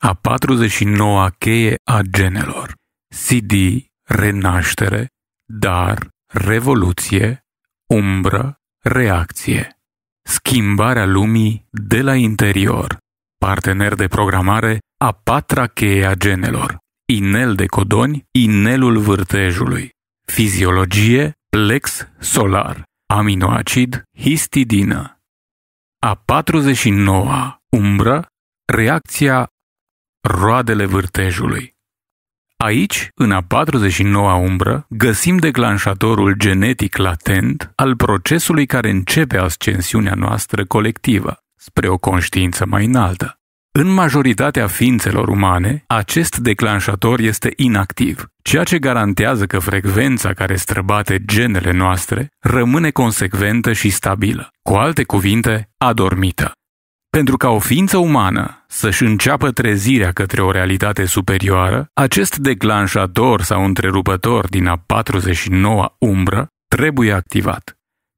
a 49-a cheie a genelor, CD, renaștere, dar, revoluție, umbră, reacție. Schimbarea lumii de la interior. Partener de programare a patra cheie a genelor. Inel de codoni, inelul vârtejului. Fiziologie, plex solar. Aminoacid, histidină. A 49-a umbră, reacția roadele vârtejului. Aici, în a 49-a umbră, găsim declanșatorul genetic latent al procesului care începe ascensiunea noastră colectivă spre o conștiință mai înaltă. În majoritatea ființelor umane, acest declanșator este inactiv, ceea ce garantează că frecvența care străbate genele noastre rămâne consecventă și stabilă, cu alte cuvinte, adormită. Pentru ca o ființă umană să-și înceapă trezirea către o realitate superioară, acest declanșator sau întrerupător din a 49-a umbră trebuie activat.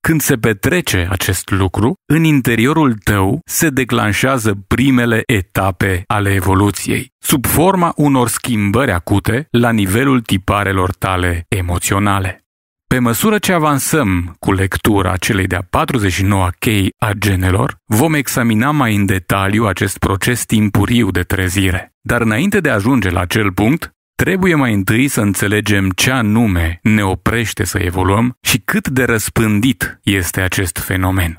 Când se petrece acest lucru, în interiorul tău se declanșează primele etape ale evoluției, sub forma unor schimbări acute la nivelul tiparelor tale emoționale. Pe măsură ce avansăm cu lectura celei de-a 49-a chei a genelor, vom examina mai în detaliu acest proces timpuriu de trezire. Dar înainte de a ajunge la acel punct, trebuie mai întâi să înțelegem ce anume ne oprește să evoluăm și cât de răspândit este acest fenomen.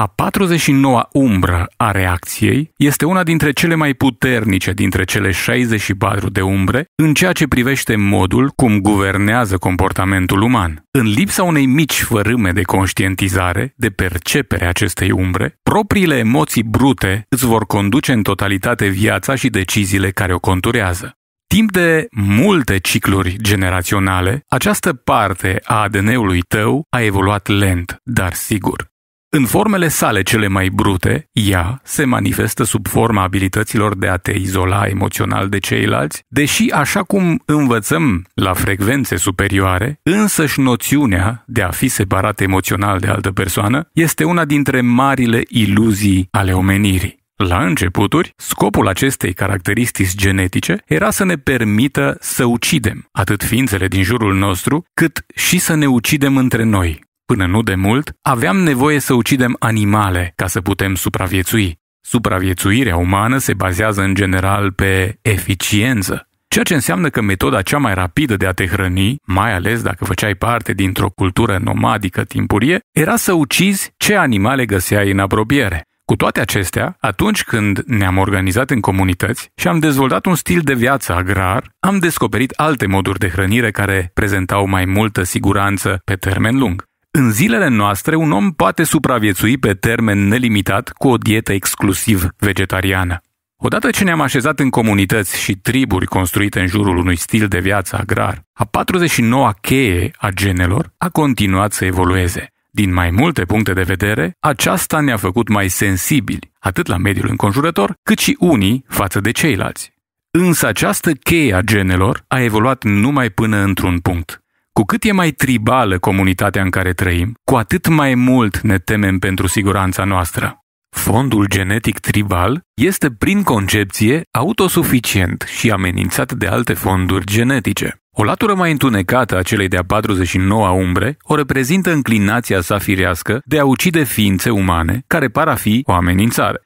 A 49-a umbră a reacției este una dintre cele mai puternice dintre cele 64 de umbre în ceea ce privește modul cum guvernează comportamentul uman. În lipsa unei mici fărâme de conștientizare, de percepere acestei umbre, propriile emoții brute îți vor conduce în totalitate viața și deciziile care o conturează. Timp de multe cicluri generaționale, această parte a ADN-ului tău a evoluat lent, dar sigur. În formele sale cele mai brute, ea se manifestă sub forma abilităților de a te izola emoțional de ceilalți, deși, așa cum învățăm la frecvențe superioare, însăși noțiunea de a fi separat emoțional de altă persoană este una dintre marile iluzii ale omenirii. La începuturi, scopul acestei caracteristici genetice era să ne permită să ucidem atât ființele din jurul nostru, cât și să ne ucidem între noi. Până nu de mult, aveam nevoie să ucidem animale ca să putem supraviețui. Supraviețuirea umană se bazează în general pe eficiență, ceea ce înseamnă că metoda cea mai rapidă de a te hrăni, mai ales dacă făceai parte dintr-o cultură nomadică timpurie, era să ucizi ce animale găseai în apropiere. Cu toate acestea, atunci când ne-am organizat în comunități și am dezvoltat un stil de viață agrar, am descoperit alte moduri de hrănire care prezentau mai multă siguranță pe termen lung. În zilele noastre, un om poate supraviețui pe termen nelimitat cu o dietă exclusiv vegetariană. Odată ce ne-am așezat în comunități și triburi construite în jurul unui stil de viață agrar, a 49-a cheie a genelor a continuat să evolueze. Din mai multe puncte de vedere, aceasta ne-a făcut mai sensibili, atât la mediul înconjurător, cât și unii față de ceilalți. Însă această cheie a genelor a evoluat numai până într-un punct. Cu cât e mai tribală comunitatea în care trăim, cu atât mai mult ne temem pentru siguranța noastră. Fondul genetic tribal este, prin concepție, autosuficient și amenințat de alte fonduri genetice. O latură mai întunecată a celei de-a 49-a umbre o reprezintă înclinația sa firească de a ucide ființe umane care par a fi o amenințare.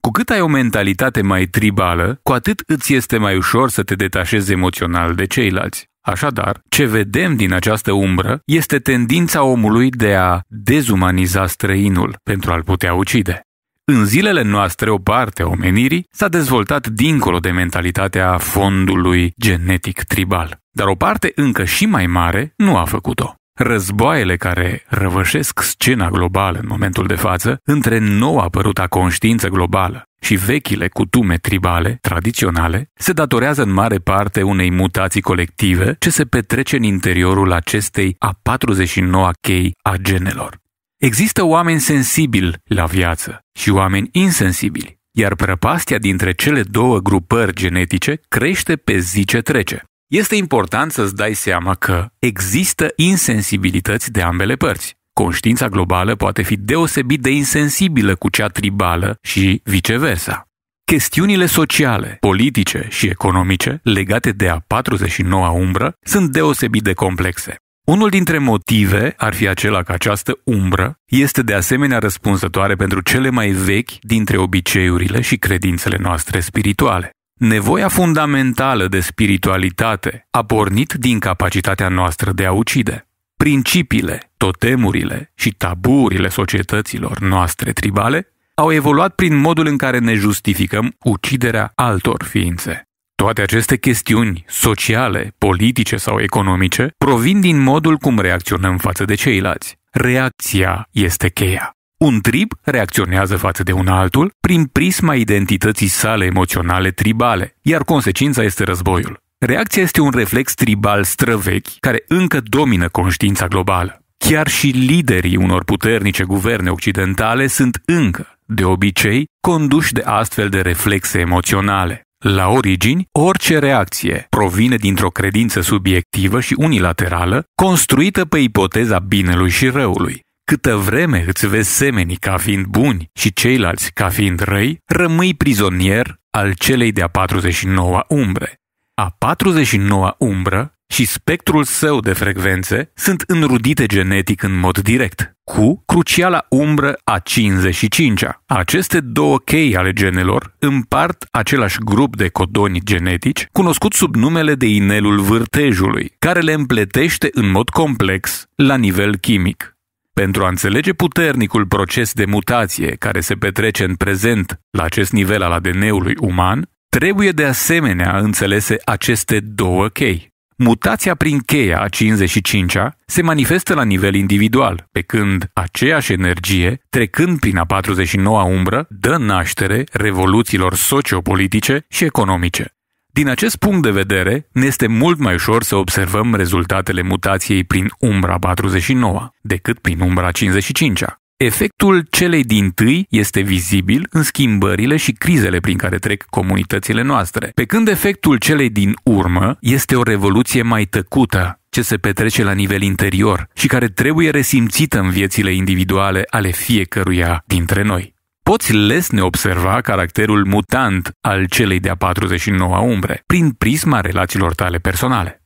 Cu cât ai o mentalitate mai tribală, cu atât îți este mai ușor să te detașezi emoțional de ceilalți. Așadar, ce vedem din această umbră este tendința omului de a dezumaniza străinul pentru a-l putea ucide. În zilele noastre, o parte a omenirii s-a dezvoltat dincolo de mentalitatea fondului genetic tribal, dar o parte încă și mai mare nu a făcut-o. Războaiele care răvășesc scena globală în momentul de față, între nou apăruta conștiință globală și vechile cutume tribale, tradiționale, se datorează în mare parte unei mutații colective ce se petrece în interiorul acestei a 49-a chei a genelor. Există oameni sensibili la viață și oameni insensibili, iar prăpastia dintre cele două grupări genetice crește pe zi ce trece. Este important să-ți dai seama că există insensibilități de ambele părți. Conștiința globală poate fi deosebit de insensibilă cu cea tribală și viceversa. Chestiunile sociale, politice și economice legate de a 49-a umbră sunt deosebit de complexe. Unul dintre motive ar fi acela că această umbră este de asemenea răspunzătoare pentru cele mai vechi dintre obiceiurile și credințele noastre spirituale. Nevoia fundamentală de spiritualitate a pornit din capacitatea noastră de a ucide. Principiile, totemurile și taburile societăților noastre tribale au evoluat prin modul în care ne justificăm uciderea altor ființe. Toate aceste chestiuni sociale, politice sau economice provin din modul cum reacționăm față de ceilalți. Reacția este cheia. Un trib reacționează față de un altul prin prisma identității sale emoționale tribale, iar consecința este războiul. Reacția este un reflex tribal străvechi care încă domină conștiința globală. Chiar și liderii unor puternice guverne occidentale sunt încă, de obicei, conduși de astfel de reflexe emoționale. La origini, orice reacție provine dintr-o credință subiectivă și unilaterală, construită pe ipoteza binelui și răului, câtă vreme îți vezi semenii ca fiind buni și ceilalți ca fiind răi, rămâi prizonier al celei de-a 49-a umbre. A 49-a umbră și spectrul său de frecvențe sunt înrudite genetic în mod direct, cu cruciala umbră a 55-a. Aceste două chei ale genelor împart același grup de codoni genetici, cunoscut sub numele de inelul vârtejului, care le împletește în mod complex la nivel chimic. Pentru a înțelege puternicul proces de mutație care se petrece în prezent la acest nivel al ADN-ului uman, trebuie de asemenea înțelese aceste două chei. Mutația prin cheia a 55-a se manifestă la nivel individual, pe când aceeași energie, trecând prin a 49-a umbră, dă naștere revoluțiilor sociopolitice și economice. Din acest punct de vedere, ne este mult mai ușor să observăm rezultatele mutației prin umbra 49 decât prin umbra 55 -a. Efectul celei din tâi este vizibil în schimbările și crizele prin care trec comunitățile noastre, pe când efectul celei din urmă este o revoluție mai tăcută, ce se petrece la nivel interior și care trebuie resimțită în viețile individuale ale fiecăruia dintre noi poți lesne observa caracterul mutant al celei de-a 49-a umbre, prin prisma relațiilor tale personale.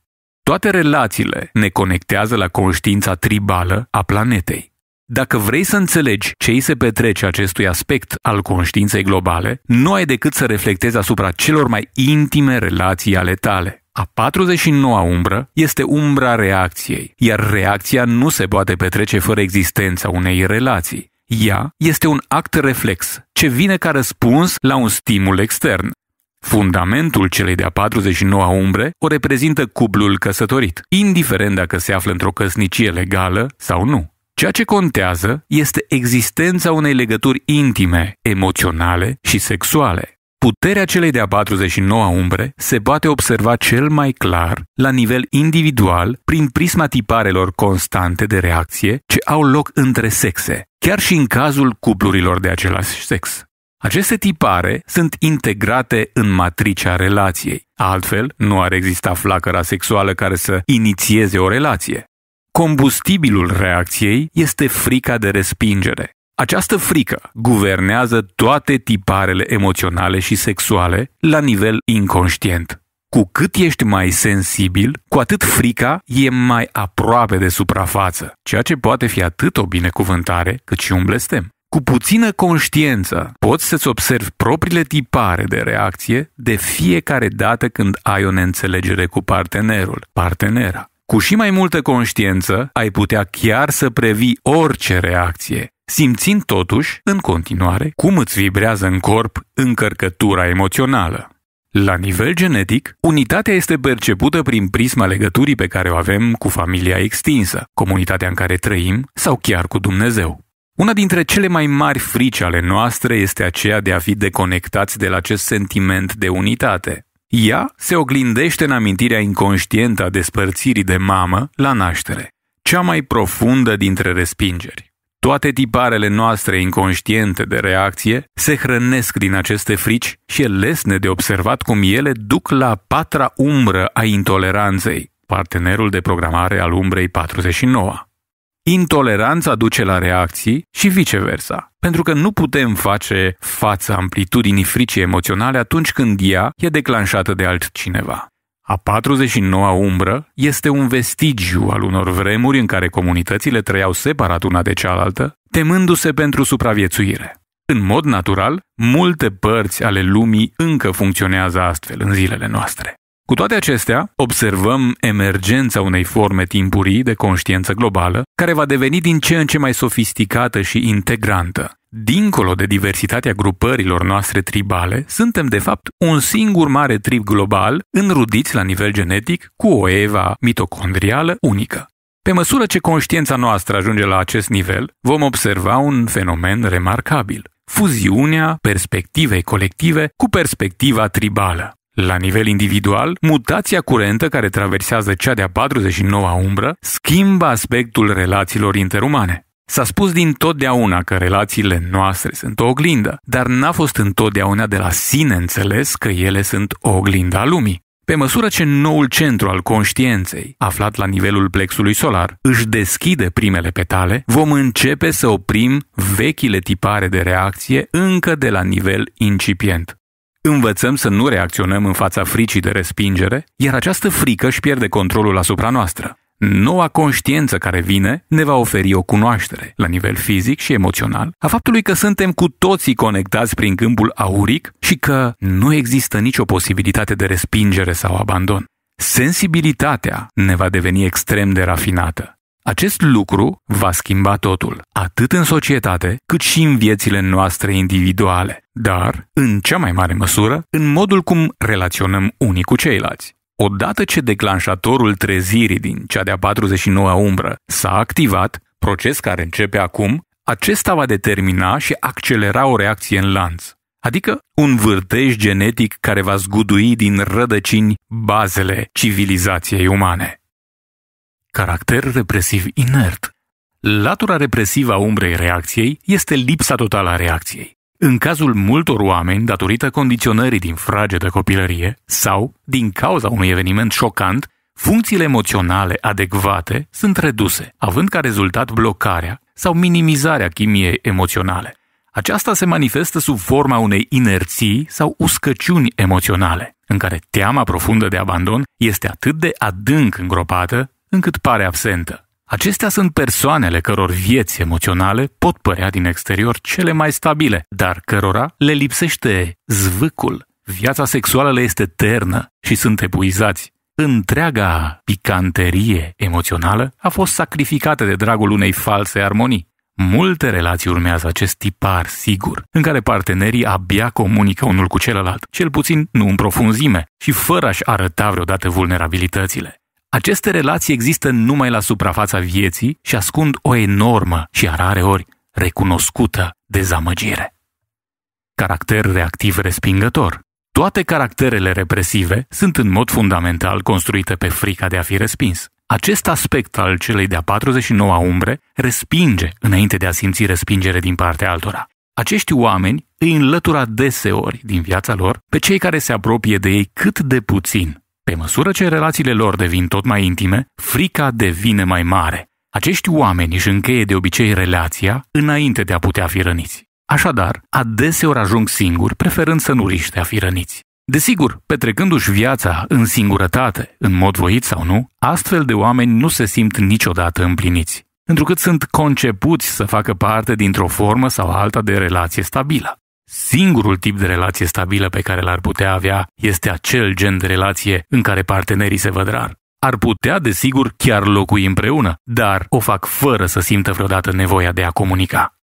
Toate relațiile ne conectează la conștiința tribală a planetei. Dacă vrei să înțelegi ce îi se petrece acestui aspect al conștiinței globale, nu ai decât să reflectezi asupra celor mai intime relații ale tale. A 49-a umbră este umbra reacției, iar reacția nu se poate petrece fără existența unei relații. Ea este un act reflex ce vine ca răspuns la un stimul extern. Fundamentul celei de-a 49-a umbre o reprezintă cuplul căsătorit, indiferent dacă se află într-o căsnicie legală sau nu. Ceea ce contează este existența unei legături intime, emoționale și sexuale. Puterea celei de-a 49-a umbre se poate observa cel mai clar la nivel individual prin prisma tiparelor constante de reacție ce au loc între sexe, chiar și în cazul cuplurilor de același sex. Aceste tipare sunt integrate în matricea relației, altfel nu ar exista flacăra sexuală care să inițieze o relație. Combustibilul reacției este frica de respingere, această frică guvernează toate tiparele emoționale și sexuale la nivel inconștient. Cu cât ești mai sensibil, cu atât frica e mai aproape de suprafață, ceea ce poate fi atât o binecuvântare cât și un blestem. Cu puțină conștiență poți să-ți observi propriile tipare de reacție de fiecare dată când ai o neînțelegere cu partenerul, partenera. Cu și mai multă conștiență ai putea chiar să previi orice reacție, simțind totuși, în continuare, cum îți vibrează în corp încărcătura emoțională. La nivel genetic, unitatea este percepută prin prisma legăturii pe care o avem cu familia extinsă, comunitatea în care trăim sau chiar cu Dumnezeu. Una dintre cele mai mari frici ale noastre este aceea de a fi deconectați de la acest sentiment de unitate. Ea se oglindește în amintirea inconștientă a despărțirii de mamă la naștere, cea mai profundă dintre respingeri. Toate tiparele noastre inconștiente de reacție se hrănesc din aceste frici și e lesne de observat cum ele duc la patra umbră a intoleranței, partenerul de programare al umbrei 49. Intoleranța duce la reacții și viceversa, pentru că nu putem face față amplitudinii fricii emoționale atunci când ea e declanșată de altcineva. A 49-a umbră este un vestigiu al unor vremuri în care comunitățile trăiau separat una de cealaltă, temându-se pentru supraviețuire. În mod natural, multe părți ale lumii încă funcționează astfel în zilele noastre. Cu toate acestea, observăm emergența unei forme timpurii de conștiință globală, care va deveni din ce în ce mai sofisticată și integrantă, dincolo de diversitatea grupărilor noastre tribale, suntem de fapt un singur mare trib global, înrudiți la nivel genetic cu o eva mitocondrială unică. Pe măsură ce conștiința noastră ajunge la acest nivel, vom observa un fenomen remarcabil. Fuziunea perspectivei colective cu perspectiva tribală. La nivel individual, mutația curentă care traversează cea de-a 49-a umbră schimbă aspectul relațiilor interumane. S-a spus din totdeauna că relațiile noastre sunt o oglindă, dar n-a fost întotdeauna de la sine înțeles că ele sunt o oglindă a lumii. Pe măsură ce noul centru al conștienței, aflat la nivelul plexului solar, își deschide primele petale, vom începe să oprim vechile tipare de reacție încă de la nivel incipient. Învățăm să nu reacționăm în fața fricii de respingere, iar această frică își pierde controlul asupra noastră. Noua conștiență care vine ne va oferi o cunoaștere, la nivel fizic și emoțional, a faptului că suntem cu toții conectați prin câmpul auric și că nu există nicio posibilitate de respingere sau abandon. Sensibilitatea ne va deveni extrem de rafinată. Acest lucru va schimba totul, atât în societate, cât și în viețile noastre individuale, dar, în cea mai mare măsură, în modul cum relaționăm unii cu ceilalți. Odată ce declanșatorul trezirii din cea de-a 49-a umbră s-a activat, proces care începe acum, acesta va determina și accelera o reacție în lanț, adică un vârtej genetic care va zgudui din rădăcini bazele civilizației umane. Caracter represiv inert Latura represivă a umbrei reacției este lipsa totală a reacției. În cazul multor oameni, datorită condiționării din fragedă copilărie sau din cauza unui eveniment șocant, funcțiile emoționale adecvate sunt reduse, având ca rezultat blocarea sau minimizarea chimiei emoționale. Aceasta se manifestă sub forma unei inerții sau uscăciuni emoționale, în care teama profundă de abandon este atât de adânc îngropată încât pare absentă. Acestea sunt persoanele căror vieți emoționale pot părea din exterior cele mai stabile, dar cărora le lipsește zvâcul. Viața sexuală le este ternă și sunt epuizați. Întreaga picanterie emoțională a fost sacrificată de dragul unei false armonii. Multe relații urmează acest tipar sigur, în care partenerii abia comunică unul cu celălalt, cel puțin nu în profunzime, și fără a-și arăta vreodată vulnerabilitățile. Aceste relații există numai la suprafața vieții și ascund o enormă și rareori recunoscută dezamăgire. Caracter reactiv respingător. Toate caracterele represive sunt în mod fundamental construite pe frica de a fi respins. Acest aspect al celei de-a 49-a umbre respinge înainte de a simți respingere din partea altora. Acești oameni îi înlătura deseori din viața lor pe cei care se apropie de ei cât de puțin pe măsură ce relațiile lor devin tot mai intime, frica devine mai mare. Acești oameni își încheie de obicei relația înainte de a putea fi răniți. Așadar, adeseori ajung singuri, preferând să nu riște a fi răniți. Desigur, petrecându-și viața în singurătate, în mod voit sau nu, astfel de oameni nu se simt niciodată împliniți, întrucât sunt concepuți să facă parte dintr-o formă sau alta de relație stabilă. Singurul tip de relație stabilă pe care l-ar putea avea este acel gen de relație în care partenerii se văd rar. Ar putea, desigur, chiar locui împreună, dar o fac fără să simtă vreodată nevoia de a comunica.